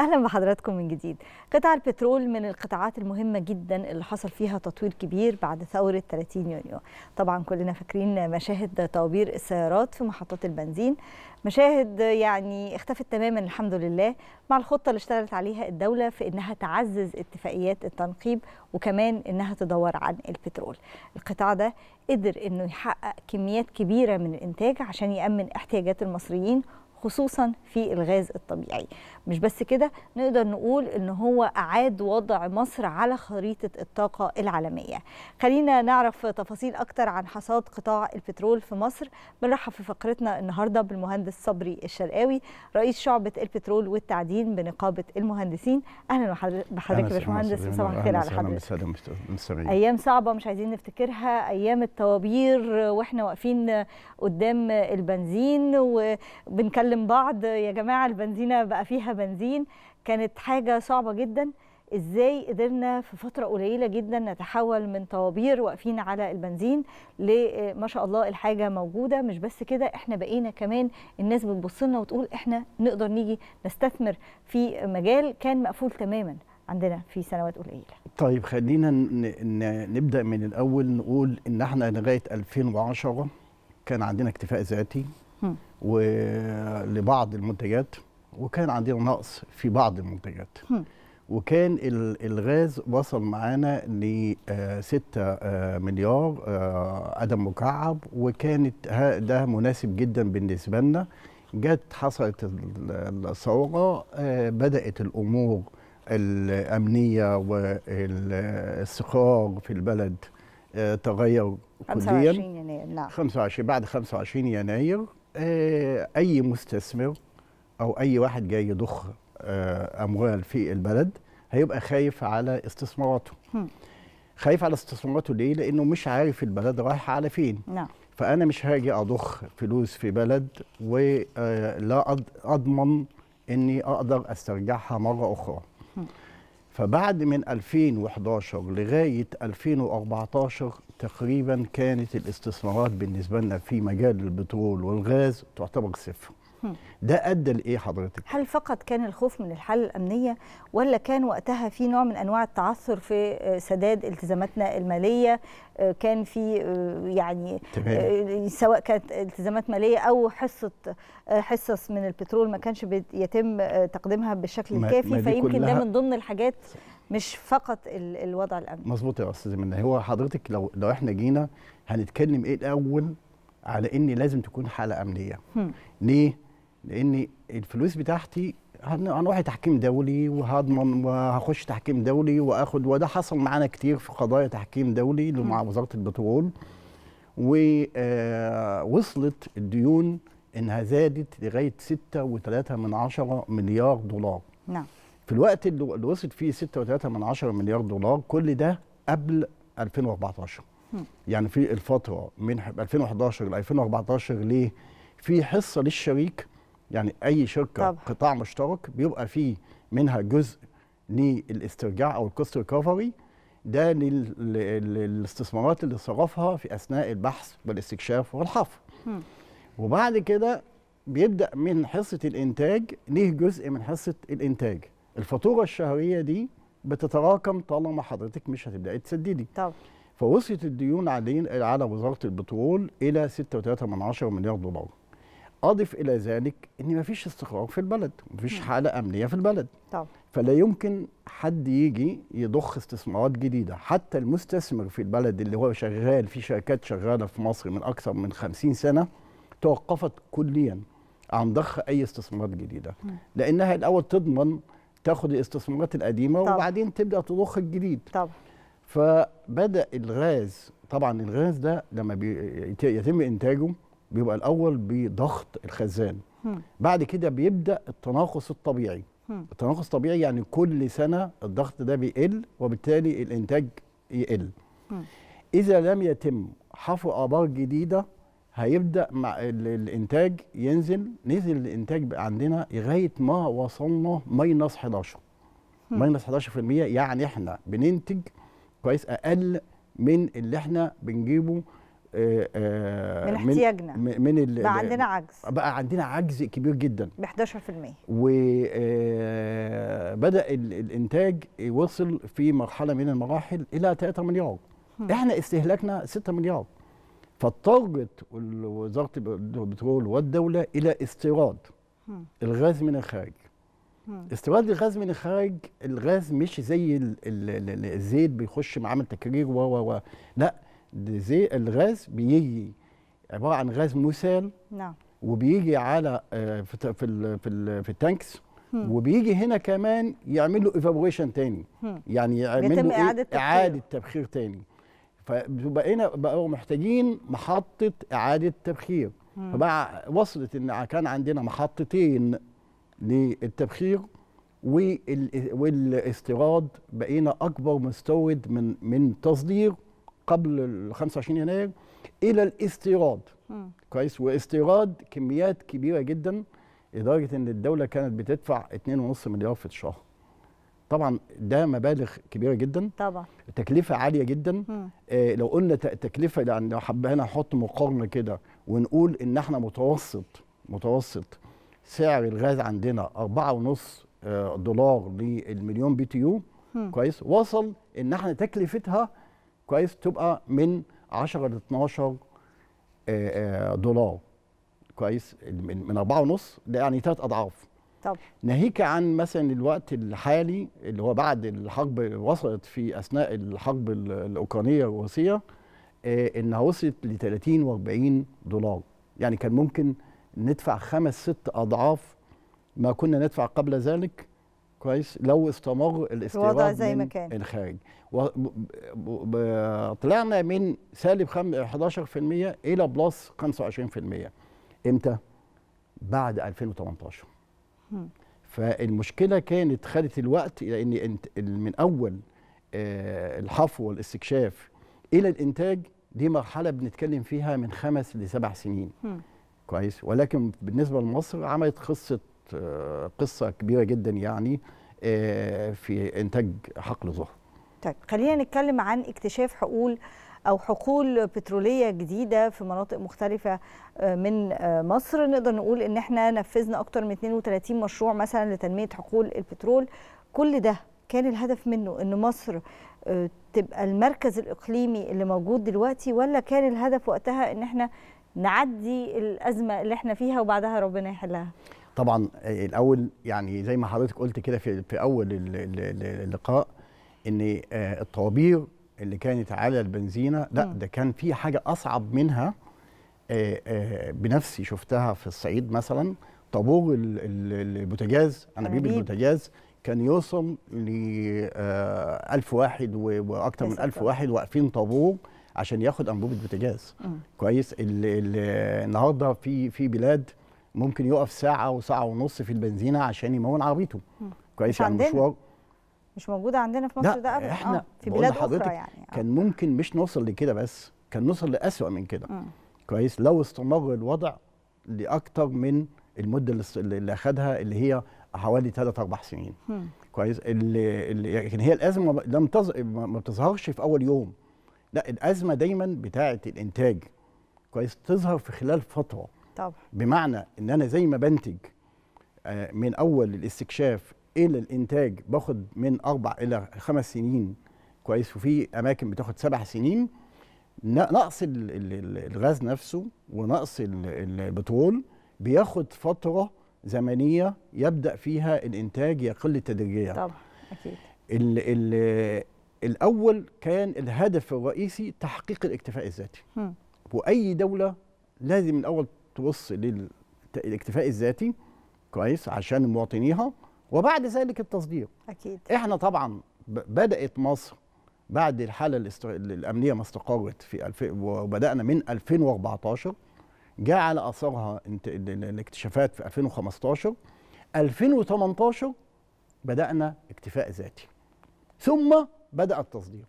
اهلا بحضراتكم من جديد قطاع البترول من القطاعات المهمه جدا اللي حصل فيها تطوير كبير بعد ثوره 30 يونيو طبعا كلنا فاكرين مشاهد طوابير السيارات في محطات البنزين مشاهد يعني اختفت تماما الحمد لله مع الخطه اللي اشتغلت عليها الدوله في انها تعزز اتفاقيات التنقيب وكمان انها تدور عن البترول القطاع ده قدر انه يحقق كميات كبيره من الانتاج عشان يامن احتياجات المصريين خصوصا في الغاز الطبيعي مش بس كده نقدر نقول ان هو اعاد وضع مصر على خريطه الطاقه العالميه خلينا نعرف تفاصيل اكتر عن حصاد قطاع البترول في مصر بنرحب في فقرتنا النهارده بالمهندس صبري الشرقاوي رئيس شعبه البترول والتعدين بنقابه المهندسين اهلا بحضرتك يا باشمهندس صباح الخير على حضرتك ايام صعبه مش عايزين نفتكرها ايام الطوابير واحنا واقفين قدام البنزين وبنكلم بنكلم بعض يا جماعه البنزينه بقى فيها بنزين كانت حاجه صعبه جدا ازاي قدرنا في فتره قليله جدا نتحول من طوابير واقفين على البنزين لما شاء الله الحاجه موجوده مش بس كده احنا بقينا كمان الناس بتبص لنا وتقول احنا نقدر نيجي نستثمر في مجال كان مقفول تماما عندنا في سنوات قليله. طيب خلينا نبدا من الاول نقول ان احنا لغايه 2010 كان عندنا اكتفاء ذاتي ولبعض المنتجات وكان عندنا نقص في بعض المنتجات وكان الغاز وصل معانا ل 6 آه، آه، مليار قدم آه، مكعب وكانت ده مناسب جدا بالنسبه لنا جت حصلت الثوره بدات الامور الامنيه والاستقرار في البلد تغير كليا 25 يناير نعم 25 بعد 25 يناير آه، اي مستثمر او اي واحد جاي يضخ آه، اموال في البلد هيبقى خايف على استثماراته خايف على استثماراته ليه لانه مش عارف البلد رايحه على فين نعم فانا مش هاجي اضخ فلوس في بلد ولا آه، اضمن اني اقدر استرجعها مره اخرى فبعد من 2011 لغاية 2014 تقريبا كانت الاستثمارات بالنسبة لنا في مجال البترول والغاز تعتبر صفر ده ادى لايه حضرتك هل فقط كان الخوف من الحاله الامنيه ولا كان وقتها في نوع من انواع التعثر في آه، سداد التزاماتنا الماليه آه، كان في آه، يعني تمام. سواء كانت التزامات ماليه او حصه حصص من البترول ما كانش يتم تقديمها بالشكل الكافي فيمكن ده من ضمن الحاجات مش فقط الوضع الامني مظبوط يا استاذ منى هو حضرتك لو لو احنا جينا هنتكلم ايه الاول على ان لازم تكون حاله امنيه هم. ليه لان الفلوس بتاعتي هنروح تحكيم دولي وهضمن وهخش تحكيم دولي واخد وده حصل معانا كتير في قضايا تحكيم دولي مع وزاره البترول ووصلت آه، الديون انها زادت لغايه 6.3 من عشرة مليار دولار نعم في الوقت اللي وصلت فيه 6.3 من عشرة مليار دولار كل ده قبل 2014 يعني في الفتره من 2011 ل 2014 ليه في حصه للشريك يعني اي شركه طبعا. قطاع مشترك بيبقى فيه منها جزء للاسترجاع او الكوست ريكفري ده للاستثمارات اللي صرفها في اثناء البحث والاستكشاف والحفر وبعد كده بيبدا من حصه الانتاج ليه جزء من حصه الانتاج الفاتوره الشهريه دي بتتراكم طالما حضرتك مش هتبداي تسددي طبعا فوصلت الديون علينا على وزاره البترول الى 6.3 مليار دولار اضف الى ذلك ان مفيش استقرار في البلد مفيش حاله امنيه في البلد طبعا. فلا يمكن حد يجي يضخ استثمارات جديده حتى المستثمر في البلد اللي هو شغال في شركات شغاله في مصر من اكثر من 50 سنه توقفت كليا عن ضخ اي استثمارات جديده م. لانها الاول تضمن تاخد الاستثمارات القديمه طبعا. وبعدين تبدا تضخ الجديد طبعا فبدا الغاز طبعا الغاز ده لما يتم انتاجه بيبقى الاول بضغط الخزان بعد كده بيبدا التناقص الطبيعي التناقص الطبيعي يعني كل سنه الضغط ده بيقل وبالتالي الانتاج يقل اذا لم يتم حفر ابار جديده هيبدا مع الانتاج ينزل نزل الانتاج عندنا لغايه ما وصلنا ماينس 11 ماينس 11% يعني احنا بننتج كويس اقل من اللي احنا بنجيبه آه، آه، من احتياجنا من, من بقى عندنا عجز بقى عندنا عجز كبير جدا ب 11% وبدا آه، الانتاج يوصل في مرحله من المراحل الى 3 مليار م. احنا استهلاكنا 6 مليار فاضطرت وزاره البترول والدوله الى استيراد الغاز من الخارج استيراد الغاز من الخارج الغاز مش زي الزيت بيخش معامل تكرير و و لا زي الغاز بيجي عباره عن غاز مسال نعم وبيجي على آه، في في في التانكس وبيجي هنا كمان يعمل له ايفابوريشن تاني يعني يعمل له إيه؟ اعاده تبخير اعاده تبخير تاني فبقينا بقوا محتاجين محطه اعاده تبخير فبقى وصلت ان كان عندنا محطتين للتبخير والاستيراد بقينا اكبر مستورد من من تصدير قبل ال 25 يناير الى الاستيراد كويس واستيراد كميات كبيره جدا لدرجه ان الدوله كانت بتدفع 2.5 مليار في الشهر طبعا ده مبالغ كبيره جدا طبعا التكلفه عاليه جدا آه لو قلنا تكلفه يعني لو حبينا نحط مقارنه كده ونقول ان احنا متوسط متوسط سعر الغاز عندنا 4.5 آه، دولار للمليون بي تي يو كويس وصل ان احنا تكلفتها كويس تبقى من 10 ل 12 آه، آه، دولار كويس من 4 ونص ده يعني ثلاث اضعاف طب ناهيك عن مثلا الوقت الحالي اللي هو بعد الحرب وصلت في اثناء الحرب الاوكرانيه الروسيه آه، انها وصلت ل 30 و40 دولار يعني كان ممكن ندفع خمس ست اضعاف ما كنا ندفع قبل ذلك كويس لو استمر الاستيراد زي من ما كان. الخارج طلعنا من سالب 11% الى بلس 25% امتى بعد 2018 م. فالمشكله كانت خدت الوقت لان من اول آه، الحفو والاستكشاف الى الانتاج دي مرحله بنتكلم فيها من خمس لسبع سنين م. كويس ولكن بالنسبه لمصر عملت قصه آه، قصه كبيره جدا يعني آه، في انتاج حقل ظهر طيب خلينا نتكلم عن اكتشاف حقول او حقول بتروليه جديده في مناطق مختلفه آه، من مصر نقدر نقول ان احنا نفذنا اكتر من 32 مشروع مثلا لتنميه حقول البترول كل ده كان الهدف منه ان مصر تبقى المركز الاقليمي اللي موجود دلوقتي ولا كان الهدف وقتها ان احنا نعدي الازمه اللي احنا فيها وبعدها ربنا يحلها طبعا الاول يعني زي ما حضرتك قلت كده في, في اول اللقاء ان آه، الطوابير اللي كانت على البنزينه لا ده كان في حاجه اصعب منها آه، آه، بنفسي شفتها في الصعيد مثلا طابور البوتاجاز انابيب البوتاجاز كان يوصل ل 1000 واحد واكثر من 1000 واحد واقفين طابور عشان ياخد انبوبه بوتاجاز كويس النهارده في في بلاد ممكن يقف ساعه وساعه ونص في البنزينه عشان يمون عربيته كويس يعني مشوار مش موجوده عندنا في مصر ده ابدا احنا آه. في بلاد اخرى يعني آه. كان ممكن مش نوصل لكده بس كان نوصل لاسوا من كده كويس لو استمر الوضع لاكتر من المده اللي أخدها اللي هي حوالي 3 أربع سنين م. كويس اللي, اللي يعني هي الازمه لم تز... ما بتظهرش في اول يوم لا الازمه دايما بتاعه الانتاج كويس تظهر في خلال فتره طبعا بمعنى ان انا زي ما بنتج آه، من اول الاستكشاف الى الانتاج باخد من اربع الى خمس سنين كويس وفي اماكن بتاخد سبع سنين نقص الغاز نفسه ونقص البترول بياخد فتره زمنيه يبدا فيها الانتاج يقل تدريجيا طبعا اكيد ال الاول كان الهدف الرئيسي تحقيق الاكتفاء الذاتي واي دوله لازم الاول تبص للاكتفاء الذاتي كويس عشان مواطنيها وبعد ذلك التصدير اكيد احنا طبعا بدات مصر بعد الحاله الاستر... الامنيه ما استقرت في الف... وبدانا من 2014 جاء على اثرها انت... الاكتشافات في 2015 2018 بدانا اكتفاء ذاتي ثم بدا التصدير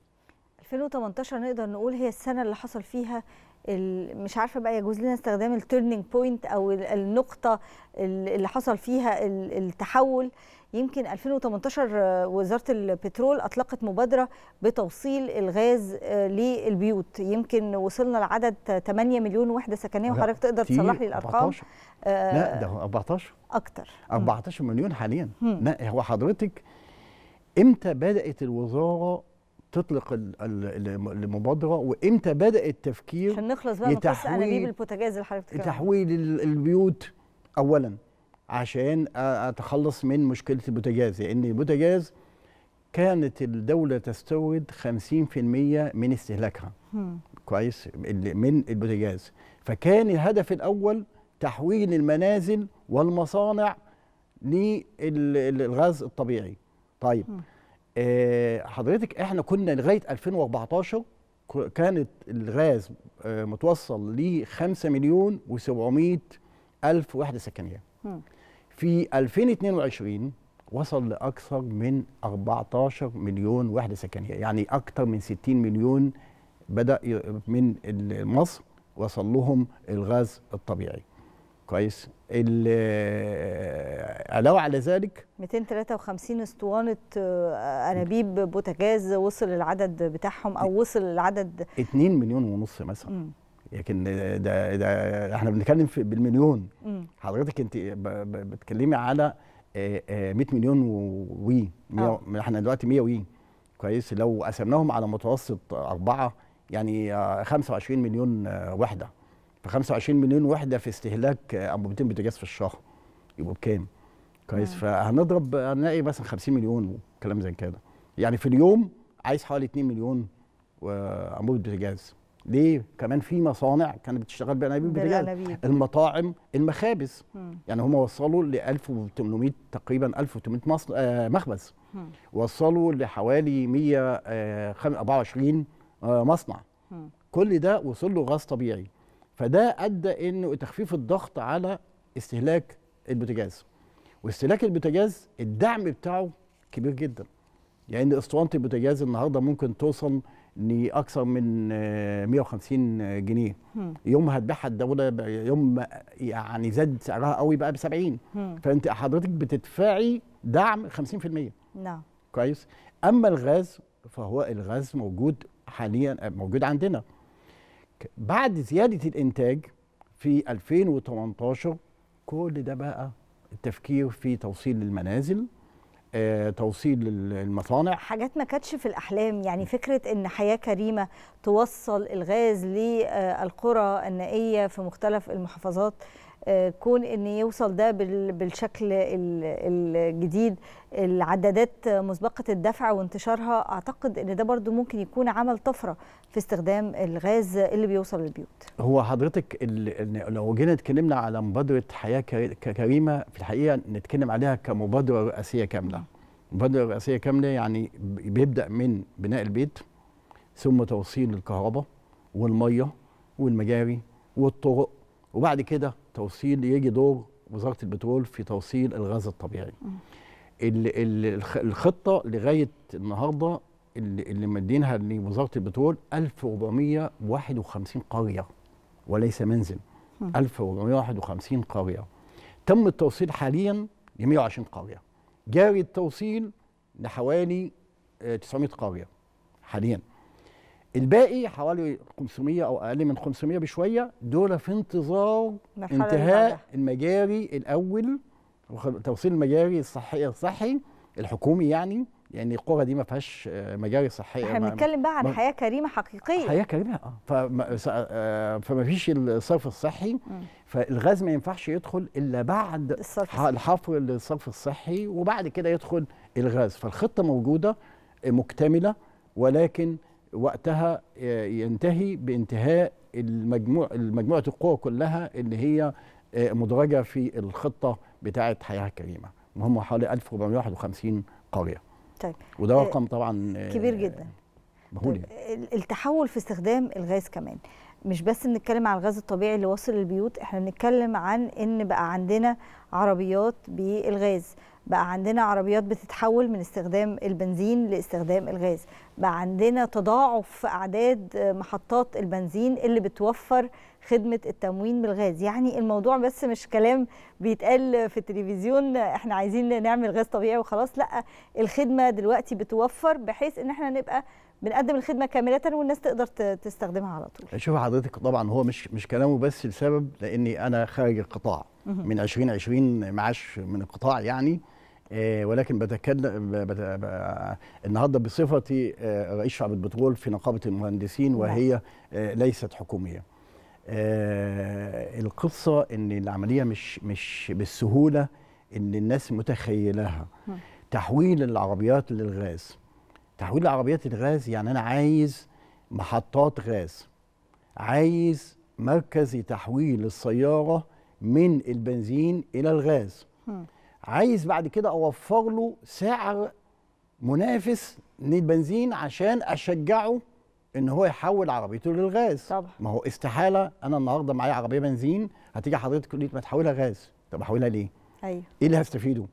2018 نقدر نقول هي السنه اللي حصل فيها مش عارفه بقى يجوز لنا استخدام التيرنينج بوينت او النقطه اللي حصل فيها التحول يمكن 2018 وزاره البترول اطلقت مبادره بتوصيل الغاز آه، للبيوت يمكن وصلنا لعدد 8 مليون وحده سكنيه وحضرتك تقدر تصلح لي الارقام 14. آه لا ده 14 اكتر 14 مليون حاليا لا هو حضرتك امتى بدات الوزاره تطلق المبادره وامتى بدا التفكير عشان نخلص بقى من انابيب اللي تحويل البيوت اولا عشان اتخلص من مشكله البوتاجاز لان البوتاجاز كانت الدوله تستورد 50% من استهلاكها كويس من البوتاجاز فكان الهدف الاول تحويل المنازل والمصانع للغاز الطبيعي طيب هم. آه، حضرتك احنا كنا لغايه 2014 كانت الغاز آه، متوصل ل 5 مليون و700 الف وحده سكنيه في 2022 وصل لاكثر من 14 مليون وحده سكنيه يعني اكثر من 60 مليون بدا من مصر وصل لهم الغاز الطبيعي كويس علاوه على ذلك 253 اسطوانه آه، انابيب بوتاجاز وصل العدد بتاعهم او وصل العدد 2 مليون ونص مثلا م. لكن ده ده احنا بنتكلم في بالمليون م. حضرتك انت بتتكلمي على 100 آه، آه، مليون وي احنا دلوقتي 100 وي كويس لو قسمناهم على متوسط اربعه يعني 25 مليون وحده ف 25 مليون وحده في استهلاك انبوبتين آه، بوتاجاز في الشهر يبقوا بكام؟ كويس فهنضرب هنلاقي مثلا 50 مليون وكلام زي كده يعني في اليوم عايز حوالي 2 مليون انبوبه بوتاجاز ليه؟ كمان في مصانع كانت بتشتغل بانابيب بوتاجاز المطاعم المخابز مم. يعني هم وصلوا ل 1800 تقريبا 1800 مصنع آه مخبز مم. وصلوا لحوالي 124 آه،, آه مصنع مم. كل ده وصل له غاز طبيعي فده ادى انه تخفيف الضغط على استهلاك البوتاجاز واستهلاك البوتاجاز الدعم بتاعه كبير جدا يعني اسطوانه البوتاجاز النهارده ممكن توصل لاكثر من 150 آه، جنيه هم. يوم هتبيعها الدوله يوم يعني زاد سعرها قوي بقى ب 70 فانت حضرتك بتدفعي دعم 50% نعم كويس اما الغاز فهو الغاز موجود حاليا آه، موجود عندنا بعد زياده الانتاج في 2018 كل ده بقى التفكير في توصيل للمنازل آه، توصيل المصانع حاجات ما كانتش في الاحلام يعني فكره ان حياه كريمه توصل الغاز للقرى النائيه في مختلف المحافظات كون ان يوصل ده بالشكل الجديد العدادات مسبقه الدفع وانتشارها اعتقد ان ده برضو ممكن يكون عمل طفره في استخدام الغاز اللي بيوصل للبيوت هو حضرتك لو جينا اتكلمنا على مبادره حياه كريمه في الحقيقه نتكلم عليها كمبادره رئاسيه كامله مبادره رئاسيه كامله يعني بيبدا من بناء البيت ثم توصيل الكهرباء والميه والمجاري والطرق وبعد كده توصيل يجي دور وزاره البترول في توصيل الغاز الطبيعي الخطه لغايه النهارده اللي مدينها لوزاره البترول 1451 قريه وليس منزل 1451 قريه تم التوصيل حاليا ل 120 قريه جاري التوصيل لحوالي 900 آه، قريه حاليا الباقي حوالي 500 او اقل من 500 بشويه دول في انتظار انتهاء المجاري الاول توصيل المجاري الصحي الصحي الحكومي يعني يعني القرى دي ما فيهاش آه، مجاري صحيه احنا بنتكلم بقى عن حياه كريمه حقيقيه حياه كريمه اه فما, آه، فما فيش الصرف الصحي فالغاز ما ينفعش يدخل الا بعد الصرف الحفر للصرف الصحي وبعد كده يدخل الغاز فالخطه موجوده مكتمله ولكن وقتها آه، ينتهي بانتهاء المجموع مجموعه القوى كلها اللي هي آه، مدرجه في الخطه بتاعه حياه كريمه وهم حوالي 1451 قريه طيب وده آه، رقم طبعا كبير جدا مهول طيب، التحول في استخدام الغاز كمان مش بس بنتكلم عن الغاز الطبيعي اللي واصل للبيوت احنا بنتكلم عن ان بقى عندنا عربيات بالغاز بقى عندنا عربيات بتتحول من استخدام البنزين لاستخدام الغاز بقى عندنا تضاعف اعداد آه، محطات البنزين اللي بتوفر خدمه التموين بالغاز يعني الموضوع بس مش كلام بيتقال في التلفزيون احنا عايزين نعمل غاز طبيعي وخلاص لا الخدمه دلوقتي بتوفر بحيث ان احنا نبقى بنقدم الخدمه كامله والناس تقدر تستخدمها على طول شوف حضرتك طبعا هو مش مش كلامه بس لسبب لاني انا خارج القطاع من 2020 معاش من القطاع يعني آه، ولكن بتكلم النهارده بصفتي آه، رئيس شعب البترول في نقابه المهندسين نعم. وهي آه، ليست حكوميه. القصه ان العمليه مش مش بالسهوله اللي الناس متخيلها. نعم. تحويل العربيات للغاز. تحويل العربيات للغاز يعني انا عايز محطات غاز. عايز مركز تحويل السياره من البنزين الى الغاز. نعم. عايز بعد كده اوفر له سعر منافس للبنزين عشان اشجعه ان هو يحول عربيته للغاز طبعا ما هو استحاله انا النهارده معايا عربيه بنزين هتيجي حضرتك ليه ما تحولها غاز طب احولها ليه ايوه ايه اللي هستفيده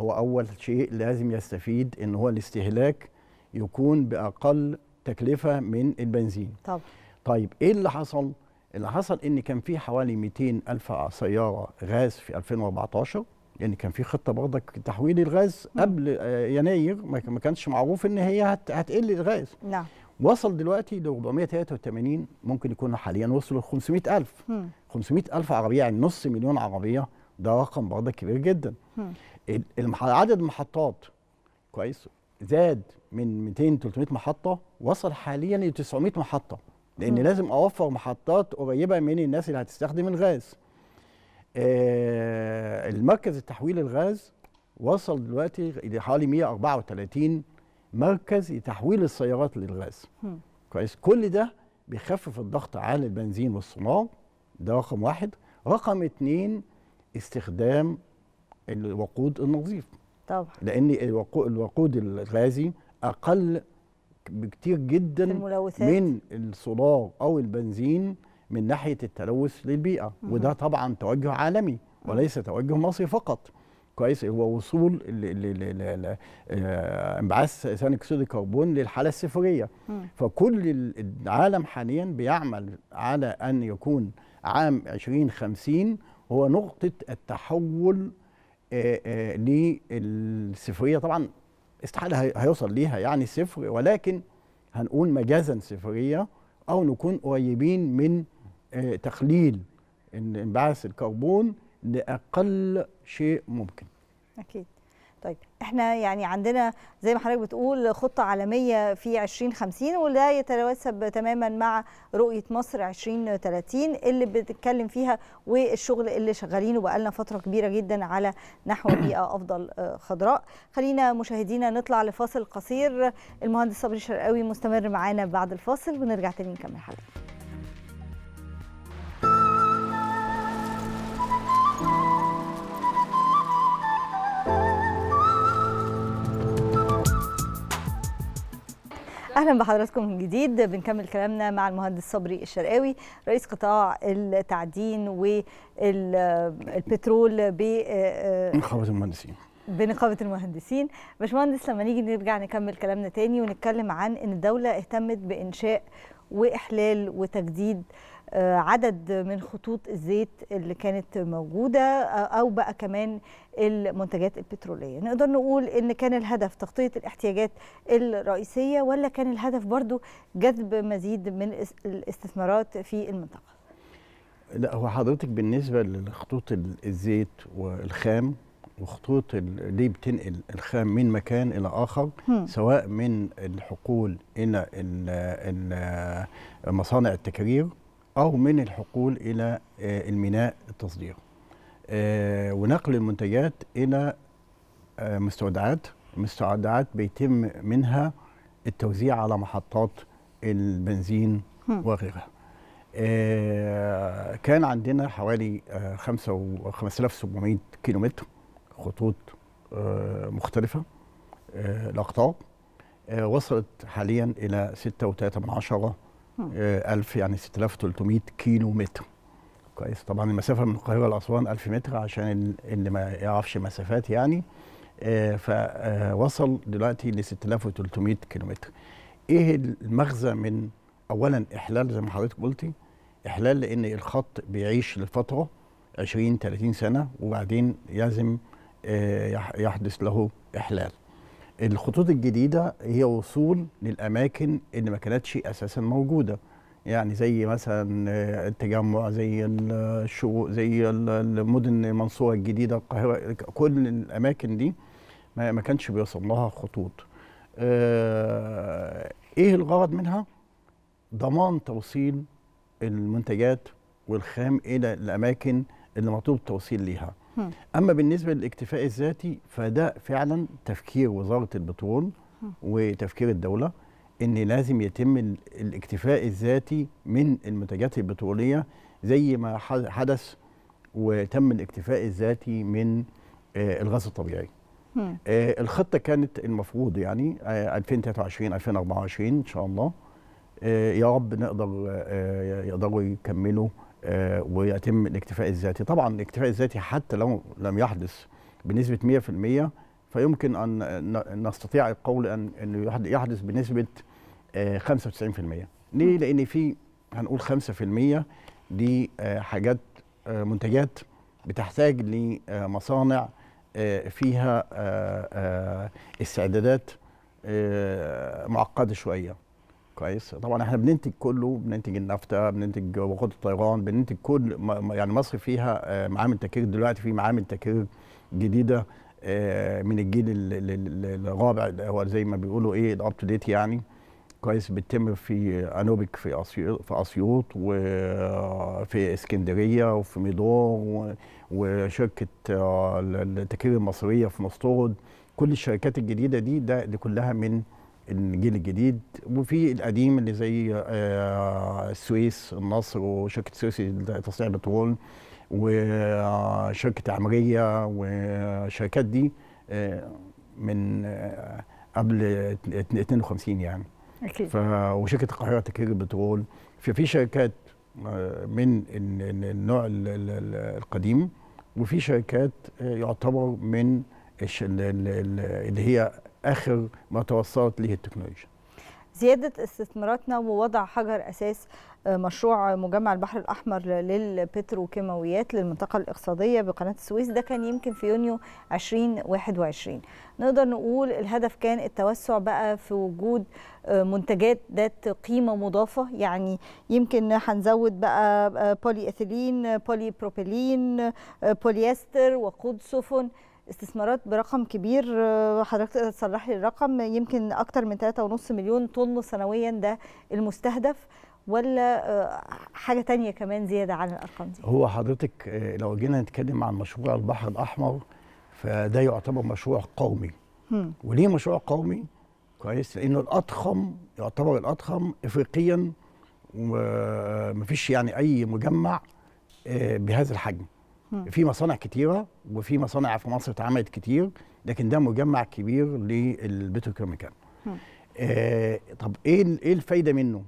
هو اول شيء لازم يستفيد ان هو الاستهلاك يكون باقل تكلفه من البنزين طبعا طيب ايه اللي حصل اللي حصل ان كان في حوالي 200 الف سياره غاز في 2014 لان يعني كان في خطه برضك تحويل الغاز قبل آه، يناير ما كانش معروف ان هي هتقل الغاز نعم وصل دلوقتي ل 483 ممكن يكون حاليا وصلوا ل 500000 500000 عربيه يعني نص مليون عربيه ده رقم برضك كبير جدا عدد المحطات كويس زاد من 200 300 محطه وصل حاليا ل 900 محطه لان مم. لازم اوفر محطات قريبه من الناس اللي هتستخدم الغاز آه، المركز التحويل الغاز وصل دلوقتي لحوالي 134 مركز لتحويل السيارات للغاز كويس كل ده بيخفف الضغط على البنزين والصناع ده رقم واحد رقم اتنين استخدام الوقود النظيف طبعا لان الوقود الغازي اقل بكتير جدا من السولار او البنزين من ناحيه التلوث للبيئه وده طبعا توجه عالمي وليس توجه مصري فقط كويس هو وصول آه، انبعاث ثاني اكسيد الكربون للحاله الصفريه فكل العالم حاليا بيعمل على ان يكون عام 2050 هو نقطه التحول آه، آه، للصفريه طبعا استحاله هيوصل ليها يعني صفر ولكن هنقول مجازا صفريه او نكون قريبين من آه، تقليل انبعاث الكربون لاقل شيء ممكن اكيد طيب احنا يعني عندنا زي ما حضرتك بتقول خطه عالميه في 2050 وده يتناسب تماما مع رؤيه مصر 2030 اللي بتتكلم فيها والشغل اللي شغالينه بقالنا فتره كبيره جدا على نحو بيئه افضل آه، خضراء خلينا مشاهدينا نطلع لفاصل قصير المهندس صبري شرقاوي مستمر معانا بعد الفاصل ونرجع تاني نكمل حلقه اهلا بحضراتكم من جديد بنكمل كلامنا مع المهندس صبري الشرقاوي رئيس قطاع التعدين والبترول ب آه، نقابه المهندسين بنقابه المهندسين باشمهندس لما نيجي نرجع نكمل كلامنا تاني ونتكلم عن ان الدوله اهتمت بانشاء واحلال وتجديد آه، عدد من خطوط الزيت اللي كانت موجودة آه، أو بقى كمان المنتجات البترولية نقدر نقول أن كان الهدف تغطية الاحتياجات الرئيسية ولا كان الهدف برضو جذب مزيد من الاستثمارات في المنطقة لا هو حضرتك بالنسبة لخطوط الزيت والخام وخطوط اللي بتنقل الخام من مكان الى اخر سواء من الحقول الى مصانع التكرير أو من الحقول إلى آه، الميناء التصدير آه، ونقل المنتجات إلى آه، مستودعات المستودعات بيتم منها التوزيع على محطات البنزين وغيرها كان عندنا حوالي 5700 كيلومتر خطوط مختلفة الأقطاب وصلت حاليا إلى 6.3 1000 آه، يعني 6300 كيلو متر كويس طبعا المسافه من القاهره لاسوان 1000 متر عشان اللي ما يعرفش مسافات يعني آه، فوصل دلوقتي ل 6300 كيلو متر ايه المغزى من اولا احلال زي ما حضرتك قلتي احلال لان الخط بيعيش لفتره 20 30 سنه وبعدين لازم آه، يحدث له احلال الخطوط الجديده هي وصول للاماكن اللي ما كانتش اساسا موجوده يعني زي مثلا التجمع زي الشقوق زي المدن المنصوره الجديده القاهره كل الاماكن دي ما كانش بيوصل لها خطوط آه، ايه الغرض منها ضمان توصيل المنتجات والخام الى الاماكن اللي مطلوب التوصيل ليها اما بالنسبه للاكتفاء الذاتي فده فعلا تفكير وزاره البترول وتفكير الدوله ان لازم يتم الاكتفاء الذاتي من المنتجات البتروليه زي ما حدث وتم الاكتفاء الذاتي من آه، الغاز الطبيعي آه الخطه كانت المفروض يعني آه 2023 2024 ان شاء الله آه يا رب نقدر آه، يقدروا يكملوا آه، ويتم الاكتفاء الذاتي طبعا الاكتفاء الذاتي حتى لو لم يحدث بنسبة 100% فيمكن أن نستطيع القول أن أنه يحدث بنسبة 95% آه، ليه؟ لأن في هنقول 5% دي آه، حاجات منتجات بتحتاج لمصانع فيها استعدادات معقدة شوية كويس طبعا احنا بننتج كله بننتج النفطه بننتج وقود الطيران بننتج كل يعني مصر فيها آه، معامل تكرير دلوقتي في معامل تكرير جديده آه، من الجيل الرابع هو زي ما بيقولوا ايه اب تو ديت يعني كويس بتتم في انوبك في اسيوط في اسيوط وفي اسكندريه وفي ميدور وشركه آه، التكرير المصريه في مستورد كل الشركات الجديده دي ده دي كلها من الجيل الجديد وفي القديم اللي زي السويس آه، النصر وشركه السويس لتصنيع البترول وشركه عمريه والشركات دي آه، من آه، قبل 52 يعني اكيد وشركه القاهره تكرير البترول ففي شركات من النوع القديم وفي شركات يعتبر من اللي هي اخر ما توصلت له التكنولوجيا زيادة استثماراتنا ووضع حجر أساس آه، مشروع مجمع البحر الأحمر للبتروكيماويات للمنطقة الاقتصادية بقناة السويس ده كان يمكن في يونيو 2021 نقدر نقول الهدف كان التوسع بقى في وجود آه، منتجات ذات قيمة مضافة يعني يمكن هنزود بقى بولي إثيلين بولي بروبيلين بوليستر وقود سفن استثمارات برقم كبير آه، حضرتك تصرح لي الرقم يمكن اكتر من 3.5 مليون طن سنويا ده المستهدف ولا آه، حاجه تانية كمان زياده عن الارقام دي هو حضرتك آه، لو جينا نتكلم عن مشروع البحر الاحمر فده يعتبر مشروع قومي وليه مشروع قومي كويس لانه الاضخم يعتبر الاضخم افريقيا ومفيش يعني اي مجمع بهذا الحجم في مصانع كتيره وفي مصانع في مصر اتعملت كتير لكن ده مجمع كبير للبتروكيميكال آه طب ايه ايه الفايده منه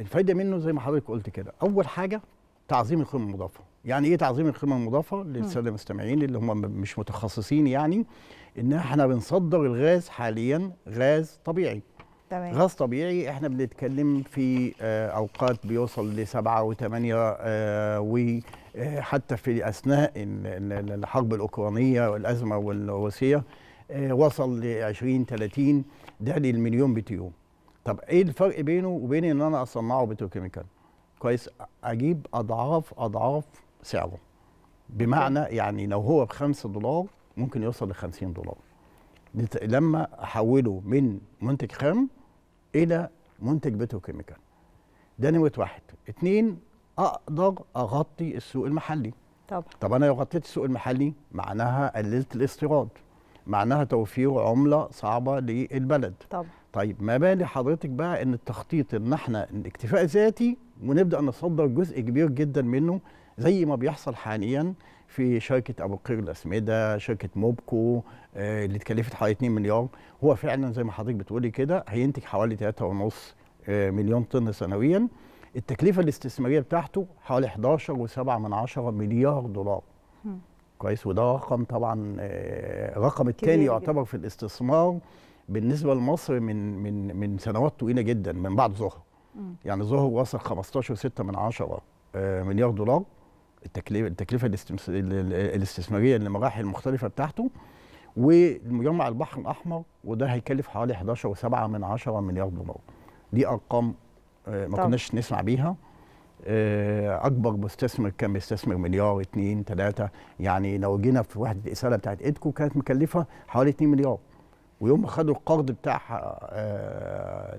الفايده منه زي ما حضرتك قلت كده اول حاجه تعظيم القيمه المضافه يعني ايه تعظيم القيمه المضافه للساده المستمعين اللي هم مش متخصصين يعني ان احنا بنصدر الغاز حاليا غاز طبيعي تمام غاز طبيعي احنا بنتكلم في آه، اوقات بيوصل ل 7 و8 و آه، حتى في أثناء الحرب الأوكرانية والأزمة الروسيه آه، وصل ل 20 30 ده للمليون بي تي طب ايه الفرق بينه وبين ان انا اصنعه بتروكيميكال كويس اجيب اضعاف اضعاف سعره بمعنى يعني لو هو ب 5 دولار ممكن يوصل ل 50 دولار لما احوله من منتج خام الى منتج بتروكيميكال ده نمره واحد اتنين اقدر اغطي السوق المحلي طبعا طب انا لو غطيت السوق المحلي معناها قللت الاستيراد معناها توفير عمله صعبه للبلد طبعا طيب ما بالي حضرتك بقى ان التخطيط ان احنا الاكتفاء ذاتي ونبدا نصدر جزء كبير جدا منه زي ما بيحصل حاليا في شركه ابو قير الاسمده شركه موبكو آه اللي اتكلفت حوالي 2 مليار هو فعلا زي ما حضرتك بتقولي كده هينتج حوالي 3.5 آه، مليون طن سنويا التكلفه الاستثماريه بتاعته حوالي 11.7 مليار دولار كويس وده رقم طبعا الرقم آه، الثاني يعتبر في الاستثمار بالنسبه لمصر من من من سنوات طويله جدا من بعد ظهر يعني ظهر وصل 15.6 من عشرة آه، مليار دولار التكلفه التكلفه الاستثماريه للمراحل المختلفه بتاعته ومجمع البحر الاحمر وده هيكلف حوالي 11.7 من عشرة مليار دولار دي ارقام آه، ما طب. كناش نسمع بيها آه، اكبر مستثمر كان بيستثمر مليار اتنين تلاته يعني لو جينا في وحده الاساله بتاعت ايدكو كانت مكلفه حوالي 2 مليار ويوم ما خدوا القرض بتاع آه،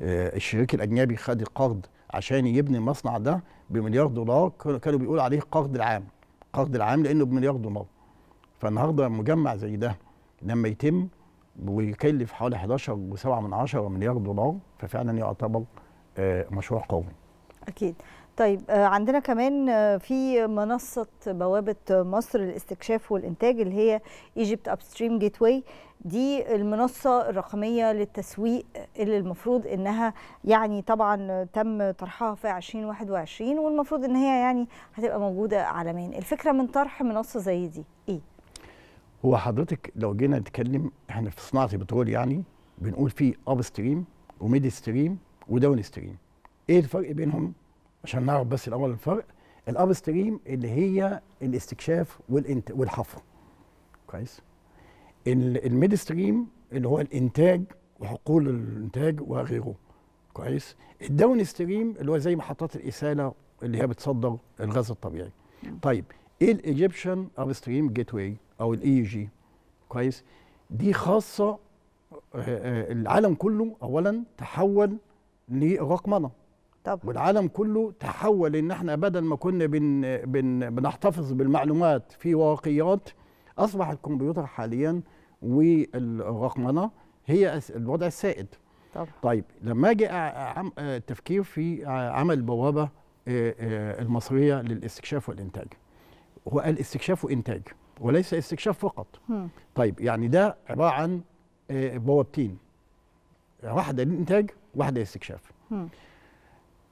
الشريك الاجنبي خد القرض عشان يبني المصنع ده بمليار دولار كانوا بيقولوا عليه القرض العام القرض العام لانه بمليار دولار فالنهارده مجمع زي ده لما يتم ويكلف حوالي 11.7 مليار دولار ففعلا يعتبر آه، مشروع قومي. اكيد. طيب آه، عندنا كمان آه، في منصة بوابة مصر للاستكشاف والإنتاج اللي هي ايجيبت ابستريم جيت واي دي المنصة الرقمية للتسويق اللي المفروض إنها يعني طبعا تم طرحها في 2021 والمفروض إن هي يعني هتبقى موجودة عالميا الفكرة من طرح منصة زي دي إيه؟ هو حضرتك لو جينا نتكلم احنا في صناعه البترول يعني بنقول في اب ستريم وميد ستريم وداون ستريم ايه الفرق بينهم عشان نعرف بس الاول الفرق الاب ستريم اللي هي الاستكشاف والانت... والحفر كويس الميد ستريم اللي هو الانتاج وحقول الانتاج وغيره كويس الداون ستريم اللي هو زي محطات الاساله اللي هي بتصدر الغاز الطبيعي طيب ايه الايجيبشن اب ستريم جيت واي او الاي جي e كويس دي خاصه آه، آه، العالم كله اولا تحول لرقمنه طبعا والعالم كله تحول ان احنا بدل ما كنا بن بن بنحتفظ بالمعلومات في ورقيات اصبح الكمبيوتر حاليا والرقمنه هي الوضع السائد طبعا طيب لما اجي التفكير آه، في عمل بوابه المصريه للاستكشاف والانتاج هو قال استكشاف وانتاج وليس استكشاف فقط طيب يعني ده عباره عن آه، بوابتين واحده للانتاج واحده للاستكشاف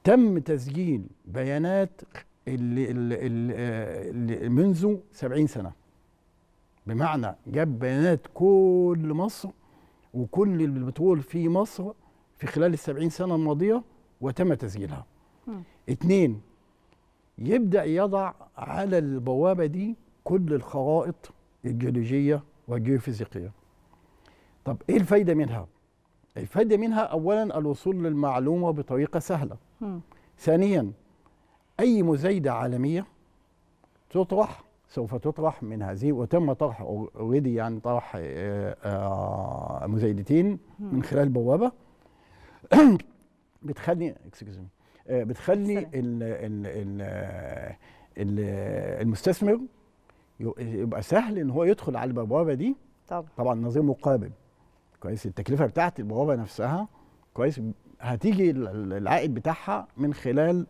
تم تسجيل بيانات اللي اللي آه، اللي منذ 70 سنه بمعنى جاب بيانات كل مصر وكل البترول في مصر في خلال السبعين سنة الماضية وتم تسجيلها اثنين يبدأ يضع على البوابة دي كل الخرائط الجيولوجية والجيوفيزيقية طب إيه الفايدة منها؟ الفايدة منها أولا الوصول للمعلومة بطريقة سهلة ثانيا أي مزايدة عالمية تطرح سوف تطرح من هذه وتم طرح اوريدي يعني طرح آه، آه، مزايدتين من خلال بوابه بتخلي آه، بتخلي المستثمر يبقى سهل ان هو يدخل على البوابه دي طبعا طبعا نظير مقابل كويس التكلفه بتاعت البوابه نفسها كويس هتيجي العائد بتاعها من خلال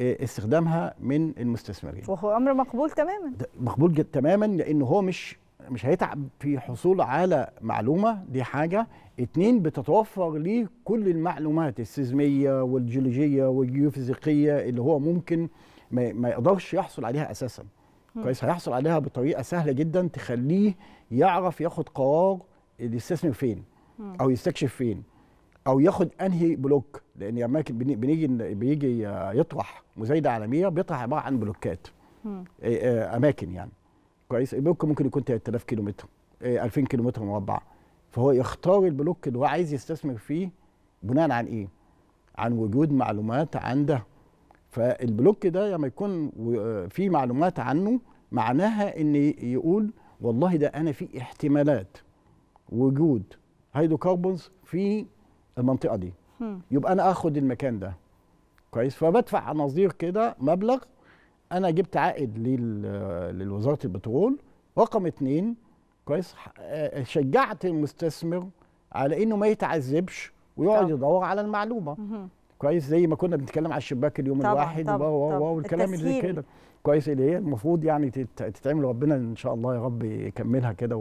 آه، استخدامها من المستثمرين وهو امر مقبول تماما مقبول جدا تماما لان هو مش مش هيتعب في حصول على معلومه دي حاجه اتنين بتتوفر ليه كل المعلومات السيزميه والجيولوجيه والجيوفيزيقيه اللي هو ممكن ما, ما يقدرش يحصل عليها اساسا كويس هيحصل عليها بطريقه سهله جدا تخليه يعرف ياخد قرار يستثمر فين او يستكشف فين او ياخد انهي بلوك لان لما بنيجي بيجي يطرح مزايده عالميه بيطرح عباره عن بلوكات إيه، إيه، اماكن يعني كويس البلوك ممكن يكون 3000 متر 2000 متر مربع فهو يختار البلوك اللي هو عايز يستثمر فيه بناء عن ايه؟ عن وجود معلومات عنده فالبلوك ده لما يكون آه، في معلومات عنه معناها ان يقول والله ده انا في احتمالات وجود هيدروكربونز في المنطقه دي يبقى انا اخد المكان ده كويس فبدفع نظير كده مبلغ انا جبت عائد للوزاره آه، البترول رقم اثنين كويس آه، شجعت المستثمر على انه ما يتعذبش ويقعد يدور على المعلومه كويس زي ما كنا بنتكلم على الشباك اليوم طبعًا الواحد طبعًا و والكلام اللي زي كده كويس اللي هي المفروض يعني تتعمل ربنا ان شاء الله يا رب يكملها كده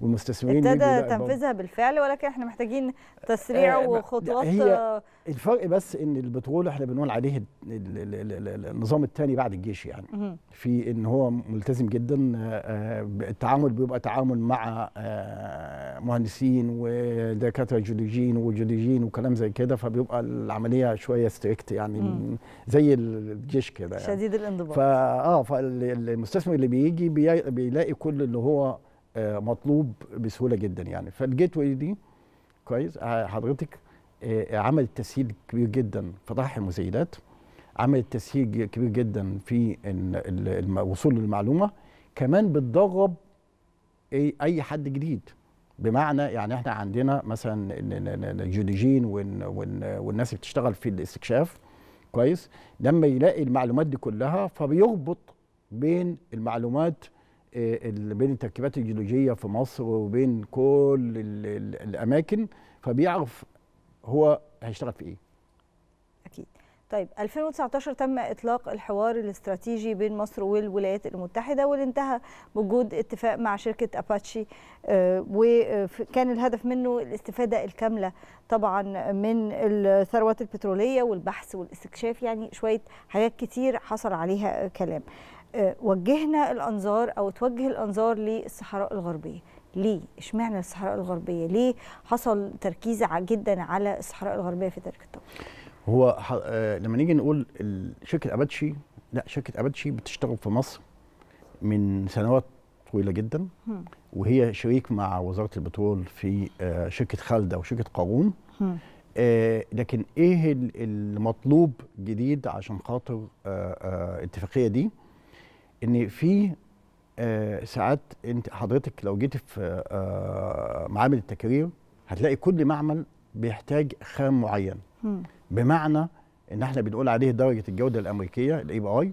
والمستثمرين ابتدى تنفيذها بالفعل ولكن احنا محتاجين تسريع آه وخطوات هي آه، الفرق بس ان البترول احنا بنقول عليه النظام الثاني بعد الجيش يعني في ان هو ملتزم جدا آه، آه، التعامل بيبقى تعامل مع آه، مهندسين ودكاتره جيولوجيين وجيولوجيين وكلام زي كده فبيبقى العمليه شويه ستريكت يعني زي الجيش كده يعني شديد الانضباط فاه فالمستثمر اللي بيجي بيلاقي كل اللي هو مطلوب بسهوله جدا يعني فالجيت واي دي كويس حضرتك آه، عمل تسهيل كبير جدا في طرح المزايدات عمل تسهيل كبير جدا في الوصول للمعلومه كمان بتدرب اي حد جديد بمعنى يعني احنا عندنا مثلا الجيولوجيين والناس اللي بتشتغل في الاستكشاف كويس لما يلاقي المعلومات دي كلها فبيربط بين المعلومات آه، بين التركيبات الجيولوجيه في مصر وبين كل الاماكن فبيعرف هو هيشتغل في ايه اكيد طيب 2019 تم اطلاق الحوار الاستراتيجي بين مصر والولايات المتحده واللي انتهى بوجود اتفاق مع شركه اباتشي آه، وكان الهدف منه الاستفاده الكامله طبعا من الثروات البتروليه والبحث والاستكشاف يعني شويه حاجات كتير حصل عليها كلام آه، وجهنا الانظار او توجه الانظار للصحراء الغربيه ليه اشمعنى الصحراء الغربيه ليه حصل تركيز جدا على الصحراء الغربيه في تاريخ الطب هو ح... آه لما نيجي نقول شركه اباتشي لا شركه اباتشي بتشتغل في مصر من سنوات طويله جدا م. وهي شريك مع وزاره البترول في آه شركه خالده وشركه قارون آه لكن ايه المطلوب جديد عشان خاطر الاتفاقيه آه، آه، دي ان في آه، ساعات انت حضرتك لو جيت في آه، معامل التكرير هتلاقي كل معمل بيحتاج خام معين بمعنى ان احنا بنقول عليه درجه الجوده الامريكيه الاي بي اي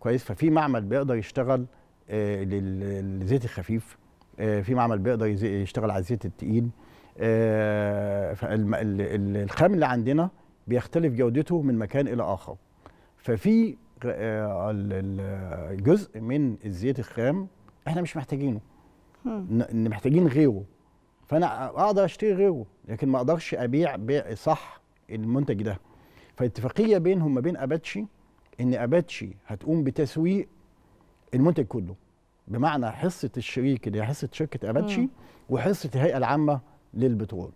كويس ففي معمل بيقدر يشتغل آه، للزيت الخفيف في معمل بيقدر يشتغل على الزيت التقيل الخام اللي عندنا بيختلف جودته من مكان الى اخر ففي آه، جزء من الزيت الخام احنا مش محتاجينه ان محتاجين غيره فانا اقدر اشتري غيره لكن ما اقدرش ابيع بيع صح المنتج ده فاتفاقيه بينهم ما بين اباتشي ان اباتشي هتقوم بتسويق المنتج كله بمعنى حصه الشريك اللي هي حصه شركه اباتشي وحصه الهيئه العامه للبترول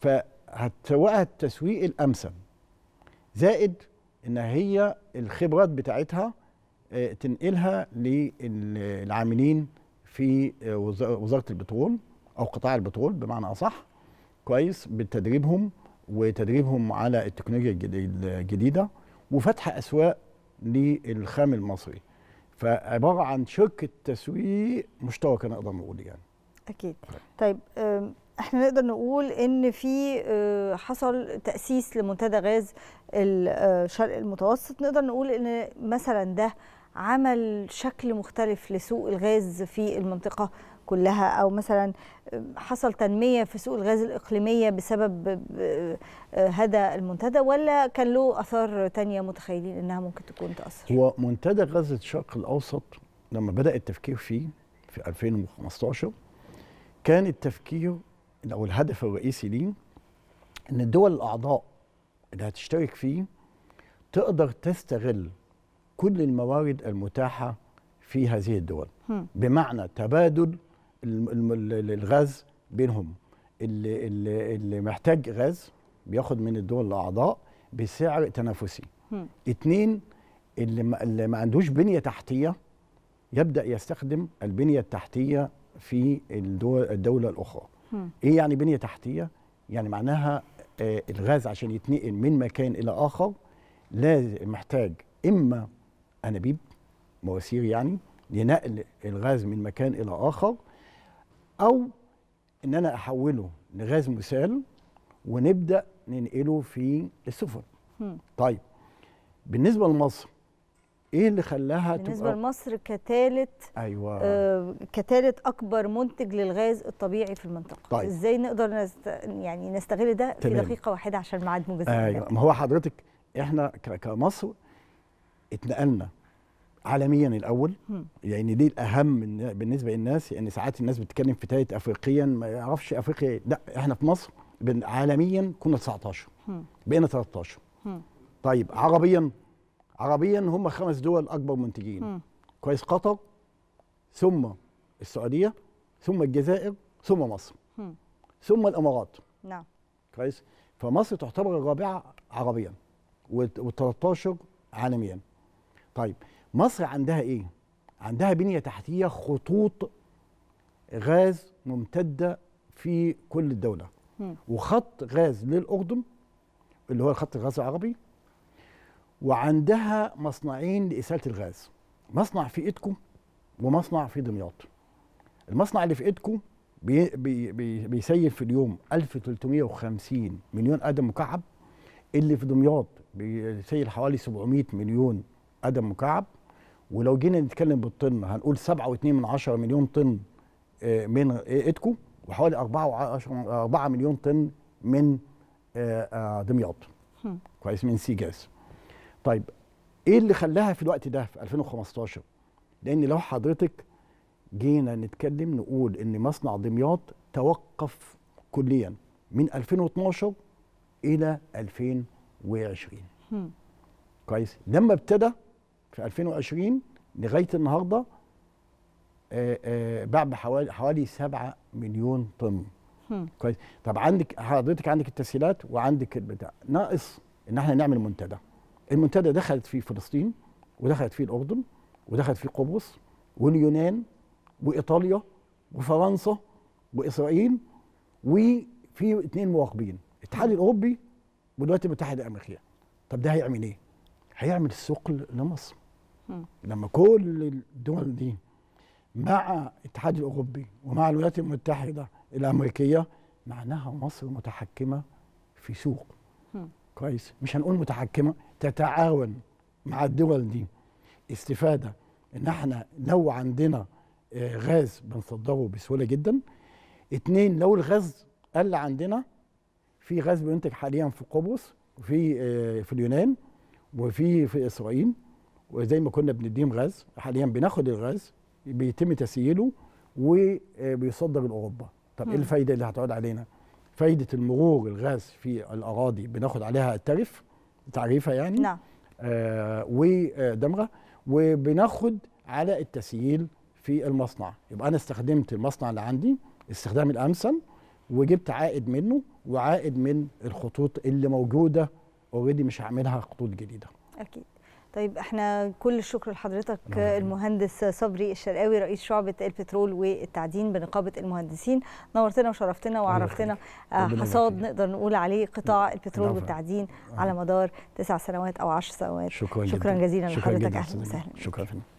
فهتسوقها التسويق الامثل زائد ان هي الخبرات بتاعتها آه، تنقلها للعاملين في آه، وزاره البترول او قطاع البترول بمعنى اصح كويس بتدريبهم وتدريبهم على التكنولوجيا الجديده وفتح اسواق للخام المصري فعباره عن شركه تسويق مشتركه نقدر نقول يعني اكيد طيب احنا نقدر نقول ان في آه، حصل تاسيس لمنتدى غاز آه، الشرق المتوسط نقدر نقول ان مثلا ده عمل شكل مختلف لسوق الغاز في المنطقه كلها او مثلا آه، حصل تنميه في سوق الغاز الاقليميه بسبب هذا المنتدى ولا كان له اثار تانية متخيلين انها ممكن تكون تاثر هو منتدى غاز الشرق الاوسط لما بدا التفكير فيه في 2015 كان التفكير او الهدف الرئيسي ليه ان الدول الاعضاء اللي هتشترك فيه تقدر تستغل كل الموارد المتاحه في هذه الدول بمعنى تبادل الغاز بينهم اللي, اللي, اللي محتاج غاز بياخد من الدول الاعضاء بسعر تنافسي اثنين اللي ما, اللي ما عندوش بنيه تحتيه يبدا يستخدم البنيه التحتيه في الدول الدوله الاخرى م. ايه يعني بنيه تحتيه يعني معناها آه الغاز عشان يتنقل من مكان الى اخر لازم محتاج اما انابيب مواسير يعني لنقل الغاز من مكان الى اخر او ان انا احوله لغاز مسال ونبدا ننقله في السفن طيب بالنسبه لمصر ايه اللي خلاها بالنسبه تبقى لمصر كثالث ايوه آه كثالث اكبر منتج للغاز الطبيعي في المنطقه طيب. ازاي نقدر نست... يعني نستغل ده تمام. في دقيقه واحده عشان ميعاد موجز ايوه ما هو حضرتك احنا كمصر اتنقلنا عالميا الاول م. يعني دي الاهم بالنسبه للناس يعني ساعات الناس بتتكلم في تالت افريقيا ما يعرفش افريقيا إيه. لا احنا في مصر عالميا كنا 19 بقينا 13 م. طيب عربيا عربيا هم خمس دول اكبر منتجين م. كويس قطر ثم السعوديه ثم الجزائر ثم مصر م. ثم الامارات نعم كويس فمصر تعتبر الرابعه عربيا وال13 عالميا طيب مصر عندها ايه عندها بنيه تحتيه خطوط غاز ممتده في كل الدوله م. وخط غاز للاردن اللي هو خط الغاز العربي وعندها مصنعين لإسالة الغاز مصنع في إيدكم ومصنع في دمياط المصنع اللي في إيدكم بي بي بي بيسيل في اليوم 1350 مليون قدم مكعب اللي في دمياط بيسيل حوالي 700 مليون قدم مكعب ولو جينا نتكلم بالطن هنقول 7.2 من 10 آه، مليون طن من ايدكو آه، وحوالي آه، 4 4 مليون طن من دمياط كويس من سيجاز طيب ايه اللي خلاها في الوقت ده في 2015 لان لو حضرتك جينا نتكلم نقول ان مصنع دمياط توقف كليا من 2012 الى 2020 كويس لما ابتدى في 2020 لغايه النهارده آه، آه، باع بحوالي حوالي 7 مليون طن كويس طب عندك حضرتك عندك التسهيلات وعندك البتاع ناقص ان احنا نعمل منتدى المنتدى دخلت فيه فلسطين ودخلت فيه الاردن ودخلت فيه قبرص واليونان وايطاليا وفرنسا واسرائيل وفي اثنين مراقبين الاتحاد الاوروبي والولايات المتحده الامريكيه طب ده هيعمل ايه؟ هيعمل ثقل لمصر لما كل الدول دي مع الاتحاد الاوروبي ومع الولايات المتحده الامريكيه معناها مصر متحكمه في سوق كويس مش هنقول متحكمه تتعاون مع الدول دي استفاده ان احنا لو عندنا آه، غاز بنصدره بسهوله جدا اتنين لو الغاز قل عندنا في غاز بينتج حاليا في قبرص وفي آه، في اليونان وفي في اسرائيل وزي ما كنا بنديهم غاز حاليا بناخد الغاز بيتم تسييله وبيصدر آه، لاوروبا طب ايه الفايده اللي هتقعد علينا فايده المرور الغاز في الاراضي بناخد عليها التلف تعريفه يعني نعم آه ودمغه وبناخد على التسييل في المصنع يبقى انا استخدمت المصنع اللي عندي استخدام الامثل وجبت عائد منه وعائد من الخطوط اللي موجوده اوريدي مش هعملها خطوط جديده اكيد طيب احنا كل الشكر لحضرتك المهندس صبري الشرقاوي رئيس شعبه البترول والتعدين بنقابه المهندسين نورتنا وشرفتنا وعرفتنا آه، حصاد نقدر نقول عليه قطاع البترول والتعدين آه. على مدار تسع سنوات او عشر سنوات شكرا, شكرا جزيلا لحضرتك اهلا وسهلا شكرا